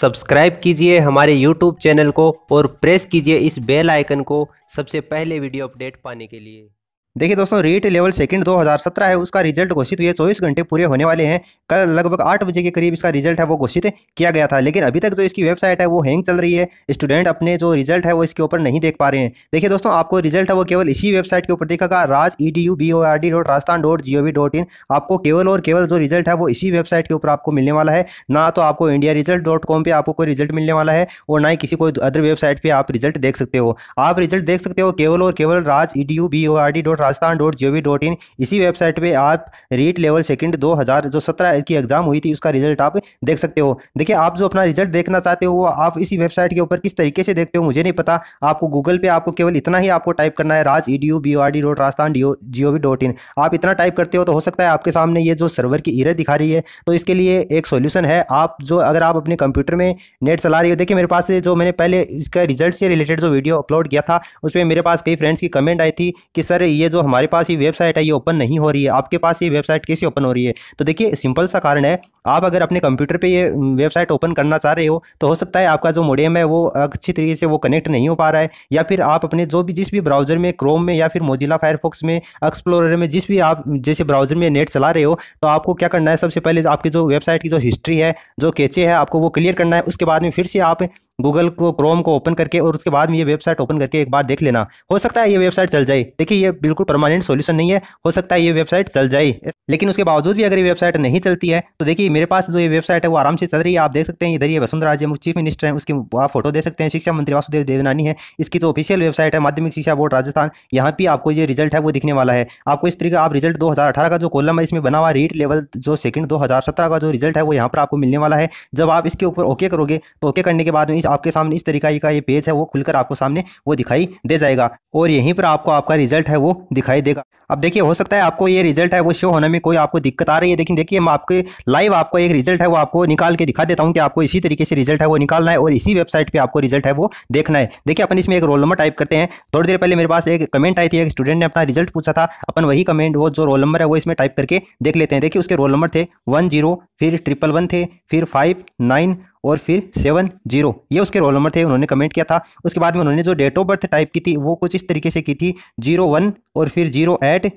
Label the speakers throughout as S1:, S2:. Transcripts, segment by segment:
S1: subscribe कीजिए हमारे YouTube channel को और प्रेस कीजिए इस बेल आइकन को सबसे पहले वीडियो अपडेट पाने के लिए देखिए दोस्तों रेट लेवल सेकंड 2017 है उसका रिजल्ट घोषित हुए 24 घंटे पूरे होने वाले हैं कल लगभग आठ बजे के करीब इसका रिजल्ट है वो घोषित किया गया था लेकिन अभी तक जो इसकी वेबसाइट है वो हैंग चल रही है स्टूडेंट अपने जो रिजल्ट है वो इसके ऊपर नहीं देख पा रहे हैं देखिए दोस्तों आपको रिजल्ट है वो केवल इसी वेबसाइट के ऊपर देखेगा Raj B O dot Rajasthan G O V dot in आपको केवल और केवल जो रिजल्ट है वो इसी वेबसाइट के ऊपर आपको मिलने वाला है ना तो आपको इंडिया रिजल्ट डॉट कॉम पर आपको कोई रिजल्ट मिलने वाला है और ना ही किसी कोई अदर वेबसाइट पर आप रिजल्ट देख सकते हो आप रिजल्ट देख सकते हो केवल और केवल Raj O R D dot Rajasthan dot G O V dot in इसी वेबसाइट पे आप रीट लेवल सेकंड दो हज़ार जो सत्रह की एग्ज़ाम हुई थी उसका रिजल्ट आप देख सकते हो देखिए आप जो अपना रिजल्ट देखना चाहते हो आप इसी वेबसाइट के ऊपर किस तरीके से देखते हो मुझे नहीं पता आपको गूगल पे आपको केवल इतना ही आपको टाइप करना है Raj E D U B O R D dot Rajasthan G O V dot in आप इतना टाइप करते हो तो हो सकता है आपके सामने ये जो सर्वर की ईरर दिखा रही है तो इसके लिए एक सोल्यूशन है आप जो अगर आप अपने कंप्यूटर में नेट चला रही हो देखिए मेरे पास जो मैंने पहले इसका रिजल्ट से रिलेटेड जो वीडियो अपलोड किया था उस पर मेरे पास कई फ्रेंड्स की कमेंट आई थी कि सर ये जो हमारे पास ये वेबसाइट है ये ओपन नहीं हो रही है आपके पास ये वेबसाइट कैसे ओपन हो रही है तो देखिए सिंपल सा कारण है आप अगर अपने कंप्यूटर पर ये वेबसाइट ओपन करना चाह रहे हो तो हो सकता है आपका जो मोडेम है वो अच्छी तरीके से वो कनेक्ट नहीं हो पा रहा है या फिर आप अपने जो भी जिस भी ब्राउज़र में क्रोम में या फिर मोजिला फायरफॉक्स में एक्सप्लोरर में जिस भी आप जैसे ब्राउज़र में नेट चला रहे हो तो आपको क्या करना है सबसे पहले आपकी जो वेबसाइट की जो हिस्ट्री है जो कैचे है आपको वो क्लियर करना है उसके बाद में फिर से आप गूगल को क्रोम को ओपन करके और उसके बाद में ये वेबसाइट ओपन करके एक बार देख लेना हो सकता है ये वेबसाइट चल जाए देखिए ये बिल्कुल कोई परमानेंट सोल्यूशन नहीं है हो सकता है ये वेबसाइट चल जाए लेकिन उसके बावजूद भी अगर ये वेबसाइट नहीं चलती है तो देखिए मेरे पास जो ये वेबसाइट है वो आराम से चल रही है आप देख सकते हैं इधर ये वसुंधरा राजे चीफ मिनिस्टर है उसकी आप फोटो देख सकते हैं शिक्षा मंत्री वासुदेव देवनानी है इसकी जो ऑफिशियल वेबसाइट है माध्यमिक शिक्षा बोर्ड राजस्थान यहाँ पर आपको ये रिजल्ट है वो दिखने वाला है आपको इस तरीके आप रिजल्ट दो का जो कॉलम है इसमें बना हुआ रीट लेवल जो सेकंड दो का जो रिजल्ट है वो यहाँ पर आपको मिलने वाला है जब आप इसके ऊपर ओके करोगे तो ओके करने के बाद में आपके सामने इस तरीका का ये पेज है वो खुलकर आपको सामने वो दिखाई दे जाएगा और यहीं पर आपको आपका रिजल्ट है वो दिखाई देगा अब देखिए हो सकता है आपको ये रिजल्ट है वो शो होने में कोई आपको दिक्कत आ रही है लेकिन देखिए मैं आपके लाइव आपको एक रिजल्ट है वो आपको निकाल के दिखा देता हूँ कि आपको इसी तरीके से रिजल्ट है वो निकालना है और इसी वेबसाइट पे आपको रिजल्ट है वो देखना है देखिए अपन इसमें एक रोल नंबर टाइप करते हैं थोड़ी देर पहले मेरे पास एक कमेंट आई थी एक स्टूडेंट ने अपना रिजल्ट पूछा था अपन वही कमेंट वो जो रोल नंबर है वो इसमें टाइप करके देख लेते हैं देखिए उसके रोल नंबर थे वन जीरो फिर ट्रिपल वन थे फिर फाइव नाइन और फिर सेवन जीरो ये उसके रोल नंबर थे उन्होंने कमेंट किया था उसके बाद में उन्होंने जो डेट ऑफ बर्थ टाइप की थी वो कुछ इस तरीके से की थी जीरो वन और फिर जीरो एट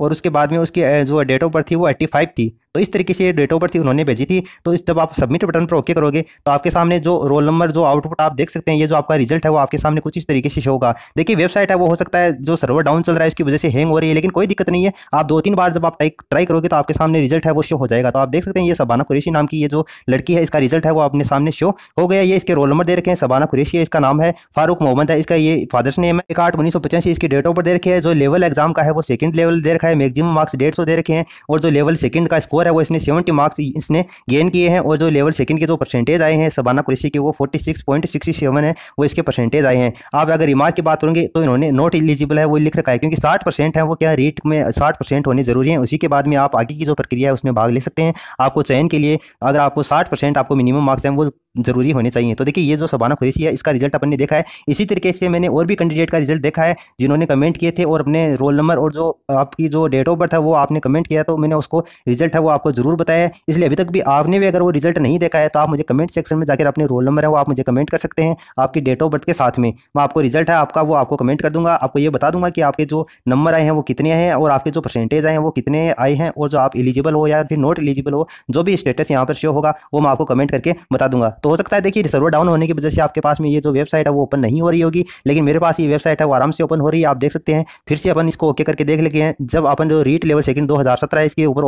S1: और उसके बाद में उसकी जो डेट ऑफ बर्थ थी वो एट्टी फाइव थी तो इस तरीके से ये डेट ऑफ बर्थ थी उन्होंने भेजी थी तो इस जब आप सबमिट बटन पर ओके करोगे तो आपके सामने जो रोल नंबर जो आउटपुट आप देख सकते हैं ये जो आपका रिजल्ट है वो आपके सामने कुछ इस तरीके से होगा देखिए वेबसाइट है वो हो सकता है जो सर्वर डाउन चल रहा है इसकी वजह से हैंग हो रही है लेकिन कोई दिक्कत नहीं है आप दो तीन बार जब आप ट्राई करोगे तो आपके सामने रिजल्ट है वो शो हो जाएगा तो आप देख सकते हैं ये सबाना कुरेशी नाम की ये जो लड़की है इसका रिजल्ट है वो अपने सामने शो हो गया ये इसके रोल नंबर दे रखे हैं सबाना कुरेशी है इसका नाम है फारूक मोहम्मद है इसका ये फादर्स नेम है एक आठ उन्नीस सौ पचासी इसकी डेट ऑफ बर्थ दे रखी है जो लेवल एग्जाम का है वो सेकंड लेवल दे रखा है मैक्सिमम मार्क्स डेढ़ सौ दे रखे हैं और जो लेवल सेकंड का स्कोर स्कोर है वो इसने सेवेंटी मार्क्स इसने गेन किए हैं और जो लेवल सेकंड के जो परसेंटेज आए हैं सबाना कुरेशी के वो forty six point sixty seven है वो इसके परसेंटेज आए हैं आप अगर रिमार्क की बात करेंगे तो इन्होंने नॉट एलिजिबल है वो लिख रखा है क्योंकि साठ परसेंट है वो क्या रेट में साठ परसेंट होने जरूरी है उसी के बाद में आप आगे की जो प्रक्रिया है उसमें भाग ले सकते हैं आपको चयन के लिए अगर आपको साठ परसेंट आपको मिनिमम मार्क्स हैं वो जरूरी होने चाहिए तो देखिए ये जो सबाना कुरैशी है इसका रिजल्ट अपन ने देखा है इसी तरीके से मैंने और भी कैंडिडेट का रिजल्ट देखा है जिन्होंने कमेंट किए थे और अपने रोल नंबर और जो आपकी जो डेट ऑफ बर्थ है वो आपने कमेंट किया तो मैंने उसको रिजल्ट है वो आपको जरूर बताया इसलिए अभी तक भी आपने भी अगर वो रिजल्ट नहीं देखा है तो आप मुझे कमेंट सेक्शन में जाकर अपने रोल नंबर है वो आप मुझे कमेंट कर सकते हैं आपकी डेट ऑफ बर्थ के साथ में मैं आपको रिजल्ट है आपका वो आपको कमेंट कर दूंगा आपको ये बता दूंगा कि आपके जो नंबर आए हैं वो कितने हैं और आपके जो परसेंटेज आए हैं वो कितने आए हैं और जो आप इलिजिबल हो या फिर नॉट एलिजिबल हो जो भी स्टेटस यहाँ पर शो होगा वो मैं आपको कमेंट करके बता दूंगा तो हो सकता है देखिए सर्वर डाउन होने की वजह से आपके पास में ये जो वेबसाइट है वो ओपन नहीं हो रही होगी लेकिन मेरे पास ये वेबसाइट है वो आराम से ओपन हो रही है आप देख सकते हैं फिर से अपन इसको ओके करके देख लेते हैं जब अपन जो रीट लेवल सेकंड हजार है इसके ऊपर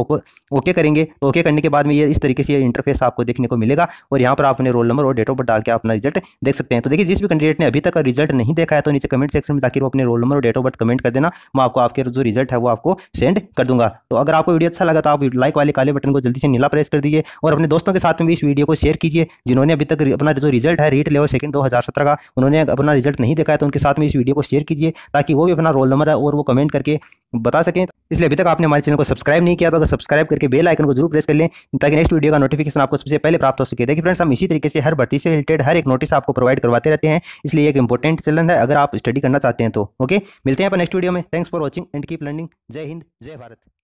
S1: ओके करेंगे तो ओके करने के बाद में ये इस तरीके से इंटरफेस आपको देखने को मिलेगा और यहाँ पर आप अपने रोल नंबर और डेट ऑफ बर्थ डाल के अपना रिजल्ट देख सकते हैं तो देखिए जिस भी कैंडिडेट ने अभी तक रिजल्ट नहीं देखा है तो नीचे कमेंट सेक्शन में जाकर वो अपने रोल नंबर और डेट ऑफ बर्थ कमेंट कर देना मैं आपको आपके जो रिजल्ट है वो आपको सेंड कर दूंगा तो अगर आपको वीडियो अच्छा लगा तो आप लाइक वाले काले बटन को जल्दी से नीला प्रेस कर दीजिए और अपने दोस्तों के साथ में भी इस वीडियो को शेयर कीजिए जिन्होंने जिन्होंने अभी तक अपना जो रिजल्ट है रेट लेवल सेकंड 2017 का उन्होंने अपना रिजल्ट नहीं देखा है तो उनके साथ में इस वीडियो को शेयर कीजिए ताकि वो भी अपना रोल नंबर है और वो कमेंट करके बता सकें इसलिए अभी तक आपने हमारे चैनल को सब्सक्राइब नहीं किया तो अगर सब्सक्राइब करके बेल आइकन को जरूर प्रेस कर लें ताकि नेक्स्ट वीडियो का नोटिफिकेशन आपको सबसे पहले प्राप्त हो सके देखिए फ्रेंड्स हम इसी तरीके से हर भर्ती से रिलेटेड हर एक नोटिस आपको प्रोवाइड करवाते रहते हैं इसलिए एक इंपॉर्टेंट चैनल है अगर आप स्टडी करना चाहते हैं तो ओके मिलते हैं आप नेक्स्ट वीडियो में thanks for watching and keep learning जय हिंद जय भारत